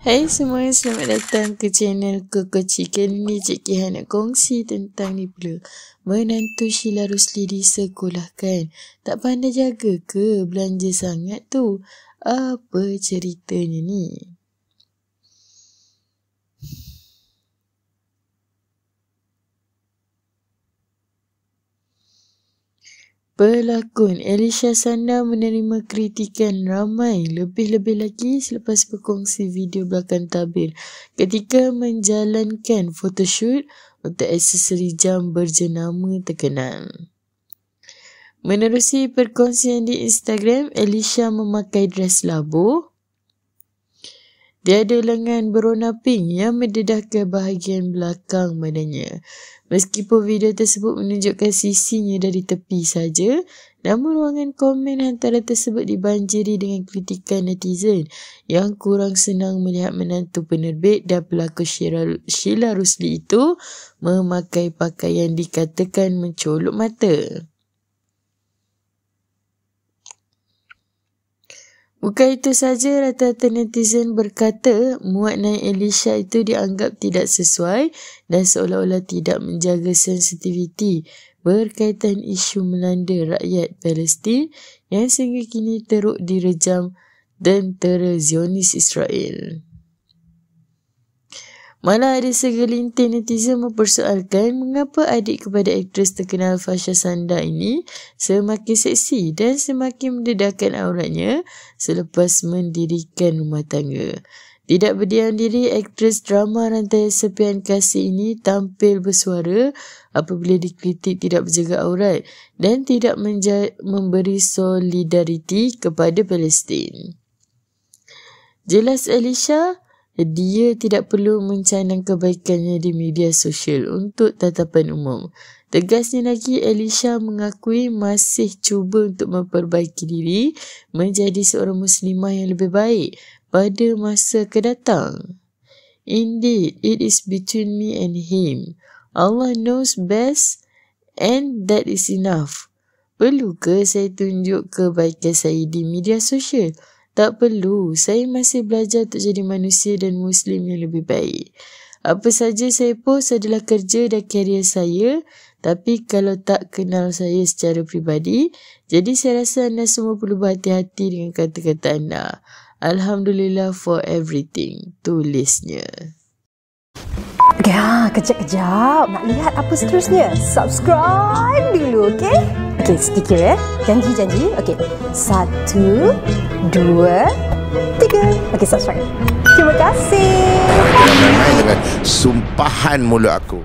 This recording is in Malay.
Hai semua, selamat datang ke channel Koko Chicken Ni Cik Kiha nak kongsi tentang ni pula Menantu Sheila Rusli di sekolah kan Tak pandai jaga ke belanja sangat tu Apa ceritanya ni? Pelakon Alicia Sanda menerima kritikan ramai lebih-lebih lagi selepas berkongsi video belakang tabir ketika menjalankan photoshoot untuk aksesori jam berjenama terkenal. Menerusi perkongsian di Instagram, Alicia memakai dress labuh dia ada lengan berwarna pink yang mendedahkan bahagian belakang badannya. Meskipun video tersebut menunjukkan sisinya dari tepi saja, namun ruangan komen hantaran tersebut dibanjiri dengan kritikan netizen yang kurang senang melihat menantu penerbit dan pelakon Sheila Rusli itu memakai pakaian dikatakan mencolok mata. Bukan itu saja, rata-rata netizen berkata muat naik Elisha itu dianggap tidak sesuai dan seolah-olah tidak menjaga sensitiviti berkaitan isu melanda rakyat Palestin yang sehingga kini teruk direjam tentera Zionis Israel. Malah ada segelintir netizen mempersoalkan mengapa adik kepada aktris terkenal Fasha Sanda ini semakin seksi dan semakin mendedahkan auratnya selepas mendirikan rumah tangga. Tidak berdiam diri, aktris drama rantai sepian kasih ini tampil bersuara apabila dikritik tidak berjaga aurat dan tidak memberi solidariti kepada Palestin. Jelas Alicia, dia tidak perlu mencanang kebaikannya di media sosial untuk tatapan umum. Tegasnya lagi, Alicia mengakui masih cuba untuk memperbaiki diri menjadi seorang muslimah yang lebih baik pada masa kedatang. Indeed, it is between me and him. Allah knows best and that is enough. Perlukah saya tunjuk kebaikan saya di media sosial? Tak perlu, saya masih belajar untuk jadi manusia dan muslim yang lebih baik. Apa saja saya post adalah kerja dan karier saya, tapi kalau tak kenal saya secara pribadi, jadi saya rasa anda semua perlu berhati-hati dengan kata-kata anda. Alhamdulillah for everything, tulisnya. Ya, kejap-kejap. Nak lihat apa seterusnya? Subscribe dulu, okey? Okey, sedikit ya. Eh. Janji-janji. Okey. Satu, dua, tiga. Okey, subscribe. Terima kasih. Terima kasih dengan sumpahan mulut aku.